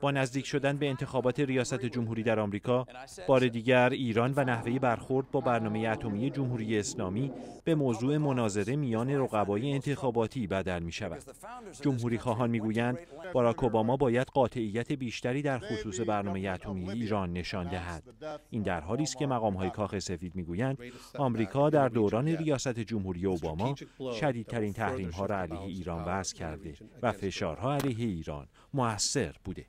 با نزدیک شدن به انتخابات ریاست جمهوری در آمریکا بار دیگر ایران و نحوه برخورد با برنامه اتمی جمهوری اسلامی به موضوع مناظره میان رقبای انتخاباتی بدل می شود. جمهوری خواهان می گویند باراک اوباما باید قاطعیت بیشتری در خصوص برنامه اتمی ایران نشان دهد. این در حالی است که مقام های کاخ سفید می گویند آمریکا در دوران ریاست جمهوری اوباما شدیدترین تحریم ها را علیه ایران وضع کرده و فشارها علیه ایران موثر بوده.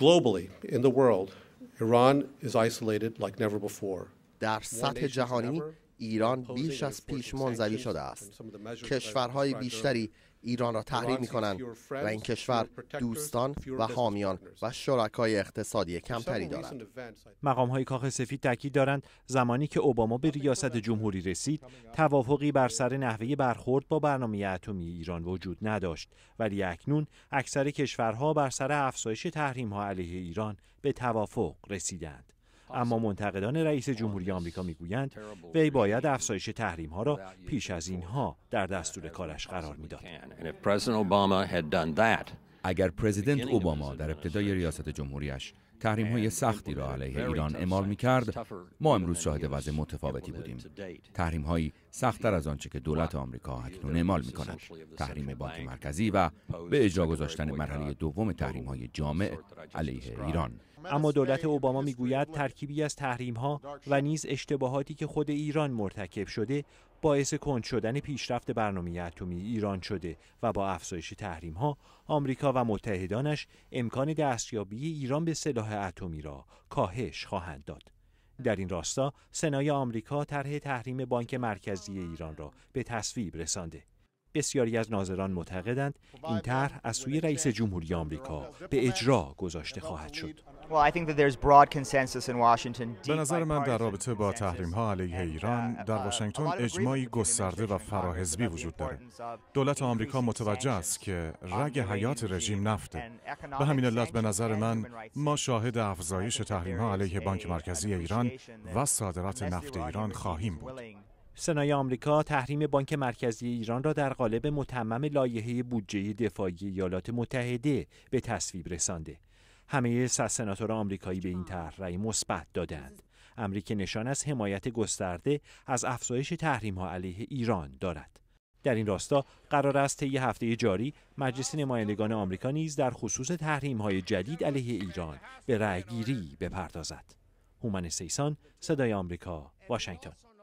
Globally, in the world, Iran is isolated like never before. در سطح جهانی ایران بیش از پیش منظوی شده است کشورهای بیشتری ایران را تحریم می کنند و این کشور دوستان و حامیان و شرکای اقتصادی کمتری دارند. مقام های کاخ سفید تاکید دارند زمانی که اوباما به ریاست جمهوری رسید توافقی بر سر نحوه برخورد با برنامه اتمی ایران وجود نداشت ولی اکنون اکثر کشورها بر سر افزایش تحریم ها علیه ایران به توافق رسیدند. اما منتقدان رئیس جمهوری آمریکا میگویند وی باید افزایش تحریم ها را پیش از اینها در دستور کارش قرار میداد. اگر پرزیدنت اوباما در ابتدای ریاست جمهوریش تحریم های سختی را علیه ایران اعمال می ما امروز شاهد وضع متفاوتی بودیم تحریم هایی سختتر از آنچه که دولت آمریکا اکنون اعمال می تحریم بانک مرکزی و به اجرا گذاشتن مرحله دوم تحریم های جامع علیه ایران اما دولت اوباما میگوید ترکیبی از تحریم ها و نیز اشتباهاتی که خود ایران مرتکب شده باعث کند شدن پیشرفت برنامه اتمی ایران شده و با افزایش تحریم ها آمریکا و متحدانش امکان دستیابی ایران به سلاح اتمی را کاهش خواهند داد. در این راستا سنای آمریکا طرح تحریم بانک مرکزی ایران را به تصویب رسانده. بسیاری از ناظران معتقدند این طرح از سوی رئیس جمهوری آمریکا به اجرا گذاشته خواهد شد. به نظر من در رابطه با تحریم ها علیه ایران uh, در واشنگتن اجماعی گسترده و فراحزبی وجود دارد. دولت آمریکا متوجه است که رگ حیات رژیم نفته. به همین علت به نظر من ما شاهد افزایش تحریم ها علیه بانک مرکزی ایران و صادرات نفت ایران خواهیم بود. سنای آمریکا تحریم بانک مرکزی ایران را در قالب متمم لایحه بودجه دفاعی ایالات متحده به تصویب رسانده. همه سناتور آمریکایی به این طرح رأی مثبت دادند. آمریکا نشان از حمایت گسترده از افزایش تحریم ها علیه ایران دارد. در این راستا قرار است طی هفته جاری مجلس نمایندگان آمریکا نیز در خصوص تحریم های جدید علیه ایران به رأیگیری بپردازد. هومن سیسان، صدای آمریکا، واشنگتن.